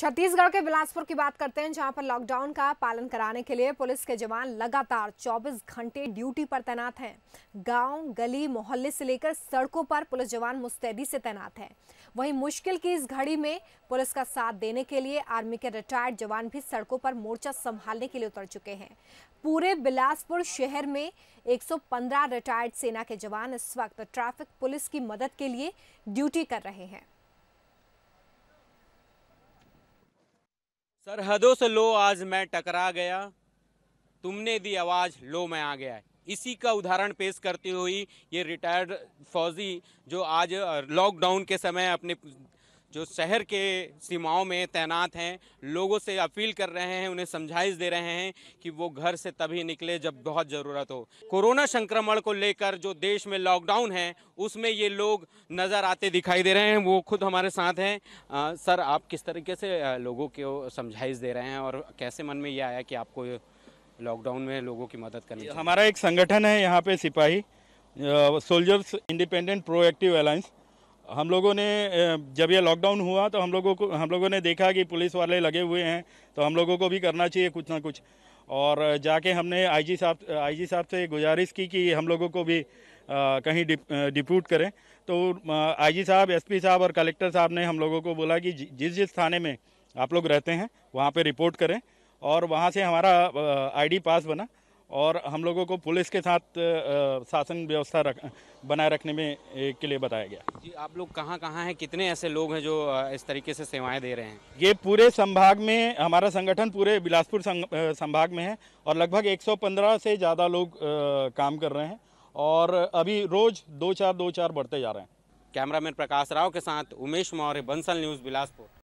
छत्तीसगढ़ के बिलासपुर की बात करते हैं जहां पर लॉकडाउन का पालन कराने के लिए पुलिस के जवान लगातार 24 घंटे ड्यूटी पर तैनात हैं गांव गली मोहल्ले से लेकर सड़कों पर पुलिस जवान मुस्तैदी से तैनात हैं वहीं मुश्किल की इस घड़ी में पुलिस का साथ देने के लिए आर्मी के रिटायर्ड जवान भी सड़कों पर मोर्चा संभालने के लिए उतर चुके हैं पूरे बिलासपुर शहर में एक रिटायर्ड सेना के जवान इस वक्त ट्रैफिक पुलिस की मदद के लिए ड्यूटी कर रहे हैं सरहदों से लो आज मैं टकरा गया तुमने दी आवाज़ लो मैं आ गया इसी का उदाहरण पेश करती हुई ये रिटायर्ड फौजी जो आज लॉकडाउन के समय अपने जो शहर के सीमाओं में तैनात हैं लोगों से अपील कर रहे हैं उन्हें समझाइश दे रहे हैं कि वो घर से तभी निकले जब बहुत ज़रूरत हो कोरोना संक्रमण को लेकर जो देश में लॉकडाउन है उसमें ये लोग नज़र आते दिखाई दे रहे हैं वो खुद हमारे साथ हैं सर आप किस तरीके से लोगों को समझाइश दे रहे हैं और कैसे मन में ये आया कि आपको लॉकडाउन में लोगों की मदद करनी हमारा एक संगठन है यहाँ पे सिपाही सोल्जर्स इंडिपेंडेंट प्रोएक्टिव अलायंस हम लोगों ने जब ये लॉकडाउन हुआ तो हम लोगों को हम लोगों ने देखा कि पुलिस वाले लगे हुए हैं तो हम लोगों को भी करना चाहिए कुछ ना कुछ और जाके हमने आईजी साहब आईजी साहब से गुजारिश की कि हम लोगों को भी कहीं डिप्यूट करें तो आईजी साहब एसपी साहब और कलेक्टर साहब ने हम लोगों को बोला कि जिस जिस थाने में आप लोग रहते हैं वहाँ पर रिपोर्ट करें और वहाँ से हमारा आई पास बना और हम लोगों को पुलिस के साथ शासन व्यवस्था रख बनाए रखने में के लिए बताया गया जी आप लोग कहाँ कहाँ हैं कितने ऐसे लोग हैं जो इस तरीके से सेवाएं दे रहे हैं ये पूरे संभाग में हमारा संगठन पूरे बिलासपुर संभाग में है और लगभग 115 से ज़्यादा लोग आ, काम कर रहे हैं और अभी रोज़ दो चार दो चार बढ़ते जा रहे हैं कैमरामैन प्रकाश राव के साथ उमेश मौर्य बंसल न्यूज़ बिलासपुर